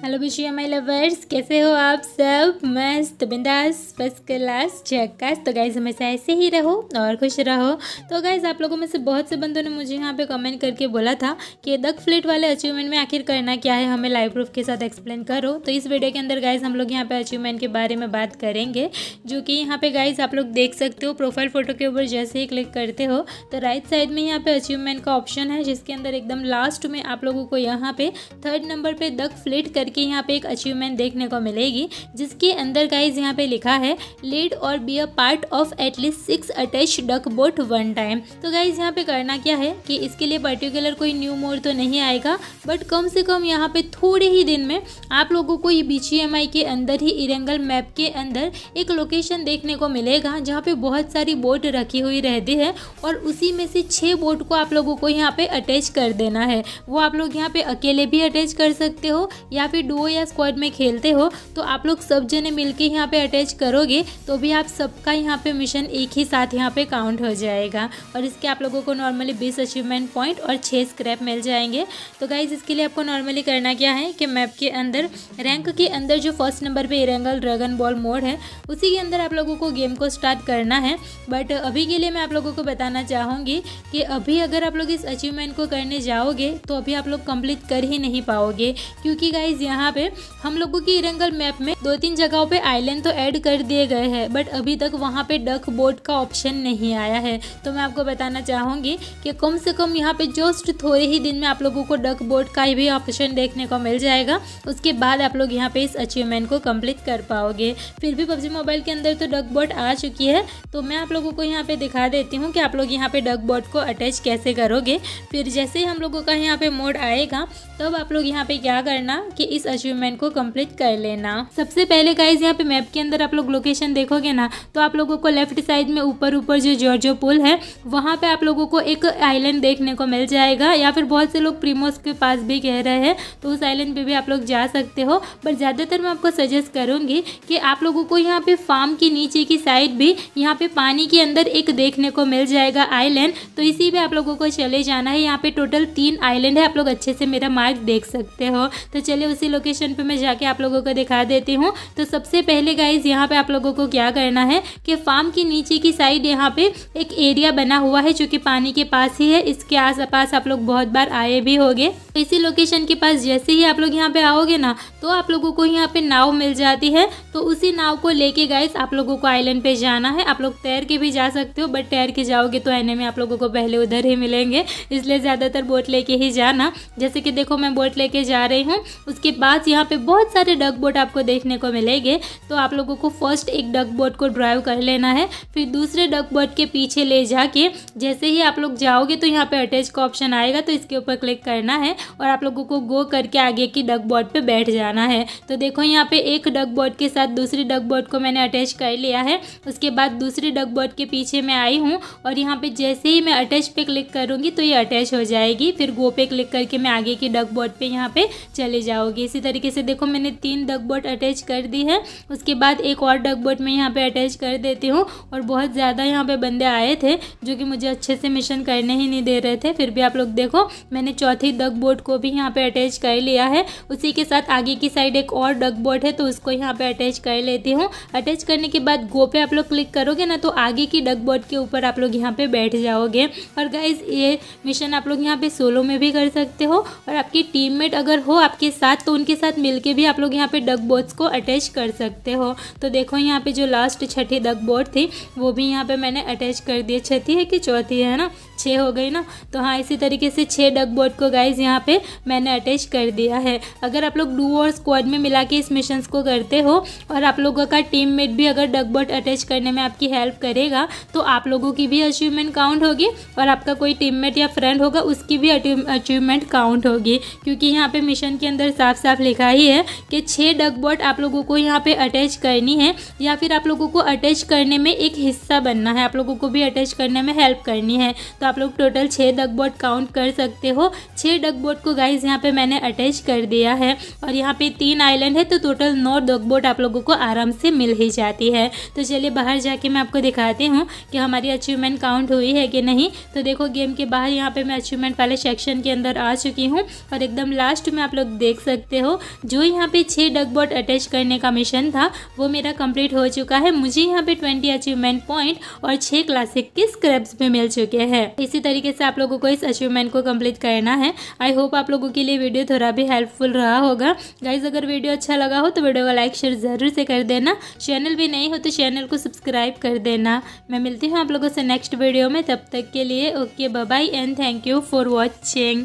hello विशिया माई lovers कैसे हो आप सब मस्त बिंदास फर्स्ट क्लास झक्कास तो गाइज हमेशा ऐसे ही रहो और खुश रहो तो गाइज आप लोगों में से बहुत से बंदों ने मुझे यहाँ पे कमेंट करके बोला था कि दक फ्लेट वाले अचीवमेंट में आखिर करना क्या है हमें लाइव प्रूफ के साथ एक्सप्लेन करो तो इस वीडियो के अंदर गाइज हम लोग यहाँ पर अचीवमेंट के बारे में बात करेंगे जो कि यहाँ पर गाइज आप लोग देख सकते हो प्रोफाइल फ़ोटो के ऊपर जैसे ही क्लिक करते हो तो राइट साइड में यहाँ पर अचीवमेंट का ऑप्शन है जिसके अंदर एकदम लास्ट में आप लोगों को यहाँ पर थर्ड नंबर पर दक फ्लेट करके यहाँ पे एक अचीवमेंट देखने को मिलेगी जिसके अंदर गाइज यहाँ पे लिखा है लीड और be a part of at least six attach duck boat one time तो गाइज यहाँ पे करना क्या है कि इसके लिए पर्टिकुलर कोई न्यू मोड तो नहीं आएगा बट कम से कम यहाँ पे थोड़े ही दिन में आप लोगों को ये बी के अंदर ही इरेंगल मैप के अंदर एक लोकेशन देखने को मिलेगा जहाँ पे बहुत सारी बोट रखी हुई रहती है और उसी में से छः बोट को आप लोगों को यहाँ पे अटैच कर देना है वो आप लोग यहाँ पे अकेले भी अटैच कर सकते हो या फिर डुओ या स्क्वाड में खेलते हो तो आप लोग सब जने मिल के यहाँ पर अटैच करोगे तो भी आप सबका यहाँ पर मिशन एक ही साथ यहाँ पर काउंट हो जाएगा और इसके आप लोगों को नॉर्मली बीस अचीवमेंट पॉइंट और छः स्क्रैप मिल जाएंगे तो गाइज इसके लिए आपको नॉर्मली करना क्या है कि मैप के अंदर रैंक के अंदर जो फर्स्ट नंबर पे इरेंगल ड्रैगन बॉल मोड है उसी के अंदर आप लोगों को गेम को स्टार्ट करना है बट अभी के लिए मैं आप लोगों को बताना चाहूँगी कि अभी अगर आप लोग इस अचीवमेंट को करने जाओगे तो अभी आप लोग कंप्लीट कर ही नहीं पाओगे क्योंकि गाइज गाइज यहाँ पे हम लोगों की इरंगल मैप में दो तीन जगहों पे आइलैंड तो ऐड कर दिए गए हैं बट अभी तक वहाँ पे डक बोट का ऑप्शन नहीं आया है तो मैं आपको बताना चाहूँगी कि कम से कम यहाँ पे जस्ट थोड़े ही दिन में आप लोगों को डक बोट का भी ऑप्शन देखने को मिल जाएगा उसके बाद आप लोग यहाँ पे इस अचीवमेंट को कम्प्लीट कर पाओगे फिर भी पबजी मोबाइल के अंदर तो डक बोट आ चुकी है तो मैं आप लोगों को यहाँ पे दिखा देती हूँ कि आप लोग यहाँ पे डक बोट को अटैच कैसे करोगे फिर जैसे ही हम लोगों का यहाँ पे मोड आएगा तब आप लोग यहाँ पे क्या करना कि इस अचीवमेंट को कम्प्लीट कर लेना सबसे पहले गाइज यहाँ पे मैप के अंदर आप लोग लोकेशन देखोगे ना तो आप लोगों को लेफ्ट साइड में ऊपर ऊपर जो जॉर्जो पुल है वहाँ पे आप लोगों को एक आइलैंड देखने को मिल जाएगा या फिर बहुत से लोग प्रीमोस के पास भी कह रहे हैं तो उस आइलैंड पे भी आप लोग जा सकते हो बट ज़्यादातर मैं आपको सजेस्ट करूँगी कि आप लोगों को यहाँ पे फार्म के नीचे की साइड भी यहाँ पे पानी के अंदर एक देखने को मिल जाएगा आइलैंड तो इसी पे आप लोगों को चले जाना है यहाँ पे टोटल तीन आइलैंड है आप लोग अच्छे से मेरा मार्क देख सकते हो तो चले उस उसी लोकेशन पे मैं जाके आप लोगों को दिखा देती हूँ तो सबसे पहले गाइज यहाँ पे आप लोगों को क्या करना है कि फार्म के नीचे की साइड यहाँ पे एक एरिया बना हुआ है जो कि पानी के पास ही है इसके आस पास आप लोग बहुत बार आए भी होंगे तो इसी लोकेशन के पास जैसे ही आप लोग यहाँ पे आओगे ना तो आप लोगों को यहाँ पे नाव मिल जाती है तो उसी नाव को लेके गाइस आप लोगों को आइलैंड पे जाना है आप लोग तैर के भी जा सकते हो बट तैर के जाओगे तो एने में आप लोगों को पहले उधर ही मिलेंगे इसलिए ज़्यादातर बोट लेके ही जाना जैसे कि देखो मैं बोट लेके जा रही हूँ उसके बाद यहाँ पे बहुत सारे डग बोट आपको देखने को मिलेंगे तो आप लोगों को फर्स्ट एक डग बोट को ड्राइव कर लेना है फिर दूसरे डग बोट के पीछे ले जाके जैसे ही आप लोग जाओगे तो यहाँ पे अटैच का ऑप्शन आएगा तो इसके ऊपर क्लिक करना है और आप लोगों को गो करके आगे की डग बोट पर बैठ जाना है तो देखो यहाँ पे एक डग बोट के साथ दूसरी डग बोट को मैंने अटैच कर लिया है उसके बाद दूसरे डग बोट के पीछे मैं आई हूँ और यहाँ पे जैसे ही मैं अटैच पे क्लिक करूँगी तो ये अटैच हो जाएगी फिर गो पे क्लिक करके मैं आगे की डग बोट पे यहाँ पे चले जाओगी जाएगी इसी तरीके से देखो मैंने तीन डग बोट अटैच कर दी है उसके बाद एक और डक बोट मैं यहाँ पे अटैच कर देती हूँ और बहुत ज़्यादा यहाँ पे बंदे आए थे जो कि मुझे अच्छे से मिशन करने ही नहीं दे रहे थे फिर भी आप लोग देखो मैंने चौथी डग बोट को भी यहाँ पे अटैच कर लिया है उसी के साथ आगे की साइड एक और डक बोट है तो उसको यहाँ पे अटैच कर लेती हूँ अटैच करने के बाद गो पे आप लोग क्लिक करोगे ना तो आगे की डक बोट के ऊपर आप लोग यहाँ पे बैठ जाओगे और गाइज ये मिशन आप लोग यहाँ पे सोलो में भी कर सकते हो और आपकी टीममेट अगर हो आपके साथ तो उनके साथ मिलके भी आप लोग यहाँ पे डग बोर्ड्स को अटैच कर सकते हो तो देखो यहाँ पे जो लास्ट छठी डग बोर्ड थी वो भी यहाँ पे मैंने अटैच कर दिए छठी है कि चौथी है ना छः हो गई ना तो हाँ इसी तरीके से छः डग बोर्ड को गाइज यहाँ पे मैंने अटैच कर दिया है अगर आप लोग डू और स्क्वाड में मिला के इस मिशन को करते हो और आप लोगों का टीम मेट भी अगर डग बोर्ड अटैच करने में आपकी हेल्प करेगा तो आप लोगों की भी अचीवमेंट काउंट होगी और आपका कोई टीममेट या फ्रेंड होगा उसकी भी अचीवमेंट काउंट होगी क्योंकि यहाँ पे मिशन के अंदर सात साफ साफ लिखा ही है कि छः डकबोट आप लोगों को यहाँ पे अटैच करनी है या फिर आप लोगों को अटैच करने में एक हिस्सा बनना है आप लोगों को भी अटैच करने में हेल्प करनी है तो आप लोग टोटल छः डकबोट काउंट कर सकते हो छः डकबोट को गाइज यहाँ पर मैंने अटैच कर दिया है और यहाँ पर तीन आइलैंड है तो टोटल नौ डकबोट आप लोगों को आराम से मिल ही जाती है तो चलिए बाहर जाके मैं आपको दिखाती हूँ कि हमारी अचीवमेंट काउंट हुई है कि नहीं तो देखो गेम के बाहर यहाँ पे मैं अचीवमेंट वाले सेक्शन के अंदर आ चुकी हूँ और एकदम लास्ट में आप लोग देख सकते सकते हो जो यहाँ पे छः डगबोट अटैच करने का मिशन था वो मेरा कंप्लीट हो चुका है मुझे यहाँ पे ट्वेंटी अचीवमेंट पॉइंट और छः क्लासिक के स्क्रैप्स भी मिल चुके हैं इसी तरीके से आप लोगों को इस अचीवमेंट को कंप्लीट करना है आई होप आप लोगों के लिए वीडियो थोड़ा भी हेल्पफुल रहा होगा गाइज अगर वीडियो अच्छा लगा हो तो वीडियो को लाइक शेयर ज़रूर से कर देना चैनल भी नहीं हो तो चैनल को सब्सक्राइब कर देना मैं मिलती हूँ आप लोगों से नेक्स्ट वीडियो में तब तक के लिए okay bye and thank you for watching